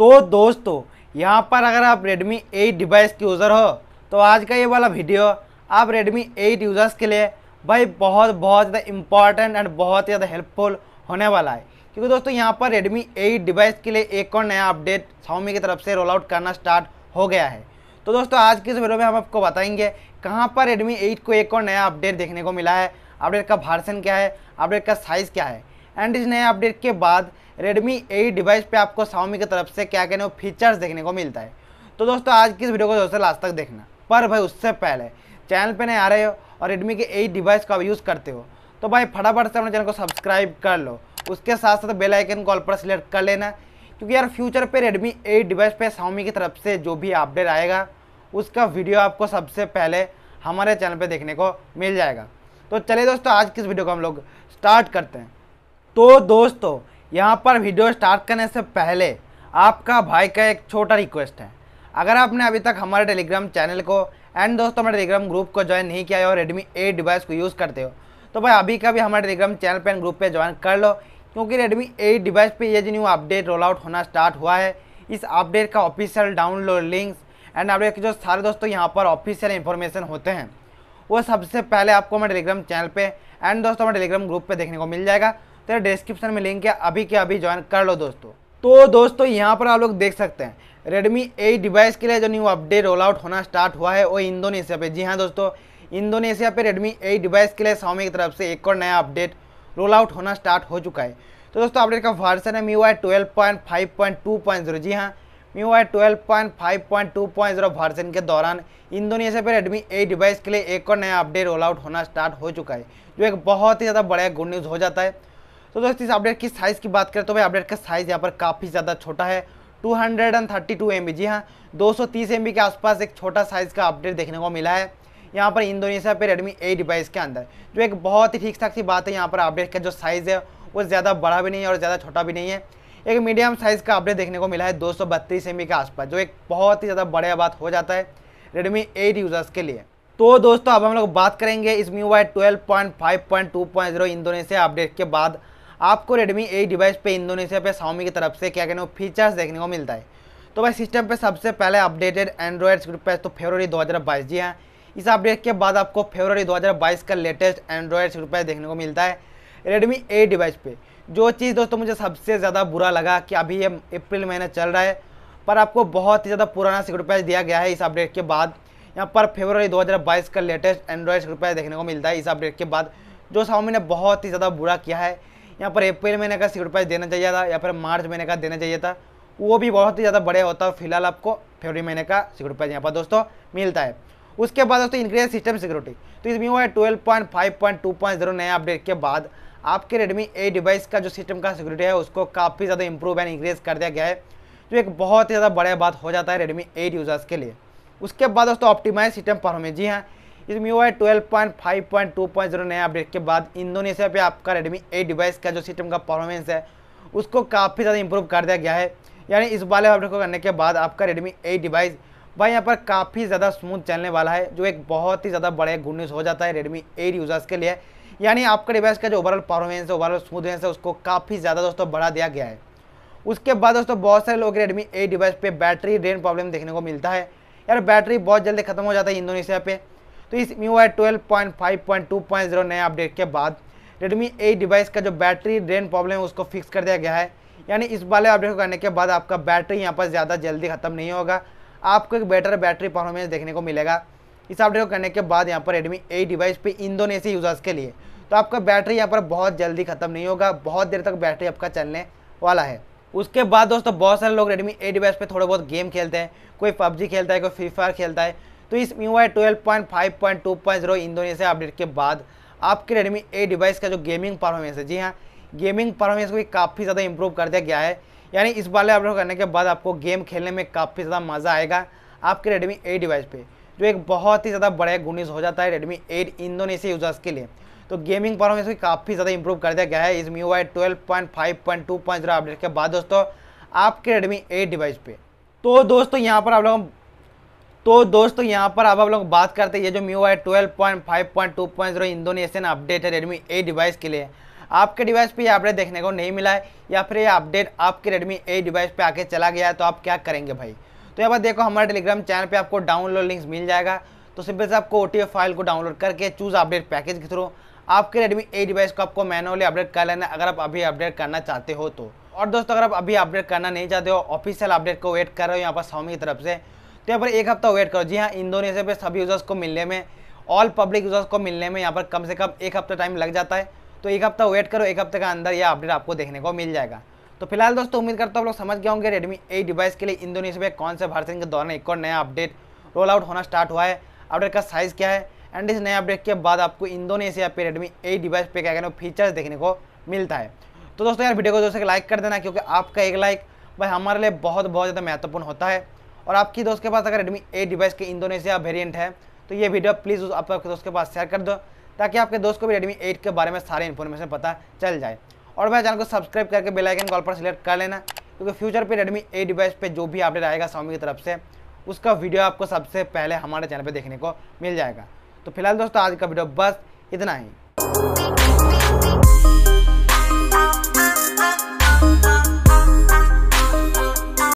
तो दोस्तों यहाँ पर अगर आप Redmi 8 डिवाइस के यूज़र हो तो आज का ये वाला वीडियो आप Redmi 8 यूज़र्स के लिए भाई बहुत बहुत ज़्यादा इम्पॉर्टेंट एंड बहुत ही ज़्यादा हेल्पफुल होने वाला है क्योंकि दोस्तों यहाँ पर Redmi 8 डिवाइस के लिए एक और नया अपडेट Xiaomi की तरफ से रोल आउट करना स्टार्ट हो गया है तो दोस्तों आज की इस वीडियो में हम आपको बताएंगे कहाँ पर Redmi 8 को एक और नया अपडेट देखने को मिला है अपडेट का भारसन क्या है अपडेट का साइज़ क्या है एंड इस नए अपडेट के बाद रेडमी एट डिवाइस पे आपको स्वामी की तरफ से क्या कहने वो फीचर्स देखने को मिलता है तो दोस्तों आज की इस वीडियो को दोस्तों लास्ट तक देखना पर भाई उससे पहले चैनल पे नहीं आ रहे हो और रेडमी के एट डिवाइस का यूज़ करते हो तो भाई फटाफट से अपने चैनल को सब्सक्राइब कर लो उसके साथ साथ बेलाइकन कॉल पर सिलेक्ट कर लेना क्योंकि यार फ्यूचर पर रेडमी एट डिवाइस पर स्वामी की तरफ से जो भी अपडेट आएगा उसका वीडियो आपको सबसे पहले हमारे चैनल पर देखने को मिल जाएगा तो चलिए दोस्तों आज किस वीडियो को हम लोग स्टार्ट करते हैं तो दोस्तों यहाँ पर वीडियो स्टार्ट करने से पहले आपका भाई का एक छोटा रिक्वेस्ट है अगर आपने अभी तक हमारे टेलीग्राम चैनल को एंड दोस्तों हमारे टेलीग्राम ग्रुप को ज्वाइन नहीं किया है और रेडमी एट डिवाइस को यूज़ करते हो तो भाई अभी का भी हमारे टेलीग्राम चैनल पर ग्रुप पे ज्वाइन कर लो क्योंकि रेडमी एट डिवाइस पे ये जो न्यू अपडेट रोल आउट होना स्टार्ट हुआ है इस अपडेट का official download links and update के जो सारे दोस्तों यहाँ पर ऑफिशियल इन्फॉर्मेशन होते हैं वो सबसे पहले आपको हमारे टेलीग्राम चैनल पर एंड दोस्तों हमारे टेलीग्राम ग्रुप पर देखने को मिल जाएगा तो डिस्क्रिप्शन में लिंक है अभी के अभी ज्वाइन कर लो दोस्तों तो दोस्तों यहाँ पर आप लोग देख सकते हैं रेडमी एट डिवाइस के लिए जो न्यू अपडेट रोल आउट होना स्टार्ट हुआ है वो इंडोनेशिया पे जी हाँ दोस्तों इंडोनेशिया पे रेडमी एट डिवाइस के लिए स्वामी की तरफ से एक और नया अपडेट रोल आउट होना स्टार्ट हो चुका है तो दोस्तों अपडेट का वर्सन है Mi twelve point five point two point zero जी हाँ MIUI twelve point five point two point zero version के दौरान इंडोनेशिया पे रेडमी एट डिवाइस के लिए एक और नया अपडेट रोल आउट होना स्टार्ट हो चुका है जो एक बहुत ही ज़्यादा बड़ा गुड न्यूज़ हो जाता है तो दोस्तों इस अपडेट की साइज़ की बात करें तो भाई अपडेट का साइज़ यहाँ पर काफ़ी ज़्यादा छोटा है 232 बी जी हाँ 230 बी के आसपास एक छोटा साइज़ का अपडेट देखने को मिला है यहाँ पर इंडोनेशिया पे रेडमी ए डिवाइस के अंदर जो एक बहुत ही ठीक ठाक सी बात है यहाँ पर अपडेट का जो साइज़ है वो ज़्यादा बड़ा भी नहीं है और ज़्यादा छोटा भी नहीं है एक मीडियम साइज़ का अपडेट देखने को मिला है दो सौ के आसपास जो एक बहुत ही ज़्यादा बढ़िया बात हो जाता है रेडमी एट यूज़र्स के लिए तो दोस्तों अब हम लोग बात करेंगे इस MIUI twelve point five point two point zero Indonesia update के बाद आपको रेडमी एट डिवाइस पे इंडोनेशिया पे स्वामी की तरफ से क्या कहने फीचर्स देखने को मिलता है तो भाई सिस्टम पे सबसे पहले अपडेटेड एंड्रॉयड स्क्रिप्ट पैच तो फेबररी 2022 जी हाँ इस अपडेट के बाद आपको फेबररी 2022 का लेटेस्ट एंड्रॉयड स्क्रिप्ट पैच देखने को मिलता है रेडमी ए डिवाइस पे जो चीज़ दोस्तों मुझे सबसे ज़्यादा बुरा लगा कि अभी ये अप्रैल महीना चल रहा है पर आपको बहुत ही ज़्यादा पुराना स्क्रिप्ट पैच दिया गया है इस अपडेट के बाद यहाँ पर फेबररी 2022 का लेटेस्ट एंड्रॉयड स्क्रिप्ट पैच देखने को मिलता है इस अपडेट के बाद जो शाओमी ने बहुत ही ज़्यादा बुरा किया है यहाँ पर अप्रैल महीने का सिक्योरिफाइस देना चाहिए था या फिर मार्च महीने का देना चाहिए था वो भी बहुत ही ज़्यादा बड़े होता है फिलहाल आपको फेबरी महीने का सिक्योरिफाइस यहाँ पर दोस्तों मिलता है उसके बाद दोस्तों इंक्रीज सिस्टम सिक्योरिटी तो इसमें हुआ है twelve point five point two point zero नया अपडेट के बाद आपके रेडमी ए डिवाइस का जो सिस्टम का सिक्योरिटी है उसको काफ़ी ज़्यादा इंप्रूव एंड इंक्रीज कर दिया गया है जो एक बहुत ही ज़्यादा बड़ा बात हो जाता है रेडमी एट यूज़र्स के लिए उसके बाद दोस्तों ऑप्टिमाइज सिस्टम परफॉर्मेंस जी हाँ इसमें हुआ twelve point five point two point zero नया अपडेट के बाद इंडोनेशिया पे आपका रेडमी एट डिवाइस का जो सिस्टम का परफॉर्मेंस है उसको काफ़ी ज़्यादा इंप्रूव कर दिया गया है यानी इस वाले अपडेट को करने के बाद आपका रेडमी एट डिवाइस भाई यहाँ पर काफ़ी ज़्यादा स्मूथ चलने वाला है जो एक बहुत ही ज़्यादा बड़े गुड न्यूज़ हो जाता है रेडमी एट यूज़र्स के लिए यानी आपका डिवाइस का जो ओवरऑल परफॉर्मेंस है ओवरऑल स्मूथनेस है उसको काफ़ी ज़्यादा दोस्तों बढ़ा दिया गया है उसके बाद दोस्तों बहुत सारे लोग रेडमी एट डिवाइस पे बैटरी ड्रेन प्रॉब्लम देखने को मिलता है यार बैटरी बहुत जल्दी खत्म हो जाता है इंडोनेशिया पे तो इस MIUI twelve point five point two point zero नए अपडेट के बाद रेडमी एट डिवाइस का जो बैटरी ड्रेन प्रॉब्लम है उसको फिक्स कर दिया गया है यानी इस वाले अपडेट को करने के बाद आपका बैटरी यहाँ पर ज़्यादा जल्दी ख़त्म नहीं होगा आपको एक बेटर बैटरी परफॉर्मेंस देखने को मिलेगा इस अपडेट को करने के बाद यहाँ पर रेडमी एट डिवाइस पे इंडोनेशिया यूज़र्स के लिए तो आपका बैटरी यहाँ पर बहुत जल्दी ख़त्म नहीं होगा बहुत देर तक बैटरी आपका चलने वाला है उसके बाद दोस्तों बहुत सारे लोग रेडमी एट डिवाइस पर थोड़े बहुत गेम खेलते हैं कोई पबजी खेलता है कोई फ्री फायर खेलता है तो इस MIUI twelve point five point two point zero Indonesia update के बाद आपके रेडमी ए डिवाइस का जो गेमिंग परफॉर्मेंस है जी हाँ गेमिंग परफॉर्मेंस को भी काफ़ी ज़्यादा इंप्रूव कर दिया गया है यानी इस वाले अपडेट करने के बाद आपको गेम खेलने में काफ़ी ज़्यादा मज़ा आएगा आपके रेडमी ए डिवाइस पे जो एक बहुत ही ज़्यादा बड़ा गुनिस हो जाता है रेडमी एट इंडोनेशिया यूजर्स के लिए तो गेमिंग परफॉर्मेंस भी काफ़ी ज़्यादा इंप्रूव कर दिया गया है इस MIUI twelve point five point two point zero update के बाद दोस्तों आपके रेडमी एट डिवाइस पे तो दोस्तों यहाँ पर आप लोग तो दोस्तों यहाँ पर अब आप लोग बात करते हैं ये जो MIUI है twelve point five point two point zero Indonesian update है रेडमी ए डिवाइस के लिए आपके डिवाइस पे ये अपडेट देखने को नहीं मिला है या फिर ये अपडेट आपके रेडमी A डिवाइस पे आके चला गया है तो आप क्या करेंगे भाई तो यहाँ पर देखो हमारे टेलीग्राम चैनल पे आपको डाउनलोड लिंक्स मिल जाएगा तो सिंपल से आपको ओ फाइल को डाउनलोड करके चूज़ अपडेट पैकेज के थ्रू आपके रेडमी ए डिवाइस को आपको मैनुअली अपडेट कर लेना अगर आप अभी अपडेट करना चाहते हो तो और दोस्तों अगर आप अभी अपडेट करना नहीं चाहते हो ऑफिशियल अपडेट को वेट कर रहे हो यहाँ पर स्वामी की तरफ से तो यहाँ पर एक हफ्ता वेट करो जी हाँ इंडोनेशिया पे सभी यूज़र्स को मिलने में ऑल पब्लिक यूज़र्स को मिलने में यहाँ पर कम से कम एक हफ्ता टाइम लग जाता है तो एक हफ्ता वेट करो एक हफ्ते का अंदर यह अपडेट आपको देखने को मिल जाएगा तो फिलहाल दोस्तों उम्मीद करता हूँ आप लोग समझ गए होंगे रेडमी एट डिवाइस के लिए इंडोनेशिया में कौन से वर्जन के दौरान एक और नया अपडेट रोल आउट होना स्टार्ट हुआ है अपडेट का साइज़ क्या है एंड इस नए अपडेट के बाद आपको इंडोनेशिया पे रेडमी एट डिवाइस पे क्या कहना फीचर्स देखने को मिलता है तो दोस्तों यार वीडियो को दोस्तों लाइक कर देना क्योंकि आपका एक लाइक भाई हमारे लिए बहुत बहुत ज़्यादा महत्वपूर्ण होता है और आपकी दोस्त के पास अगर रेडमी एट डिवाइस के इंडोनेशिया वेरियंट है तो ये वीडियो प्लीज़ उस आपके दोस्त के पास शेयर कर दो ताकि आपके दोस्त को भी रेडमी एट के बारे में सारी इन्फॉर्मेशन पता चल जाए और मेरे चैनल को सब्सक्राइब करके बेलाइकन कॉल पर सिलेक्ट कर लेना क्योंकि फ्यूचर पर रेडमी एट डिवाइस पर जो भी अपडेट आएगा स्वामी की तरफ से उसका वीडियो आपको सबसे पहले हमारे चैनल पर देखने को मिल जाएगा तो फिलहाल दोस्तों आज का वीडियो बस इतना ही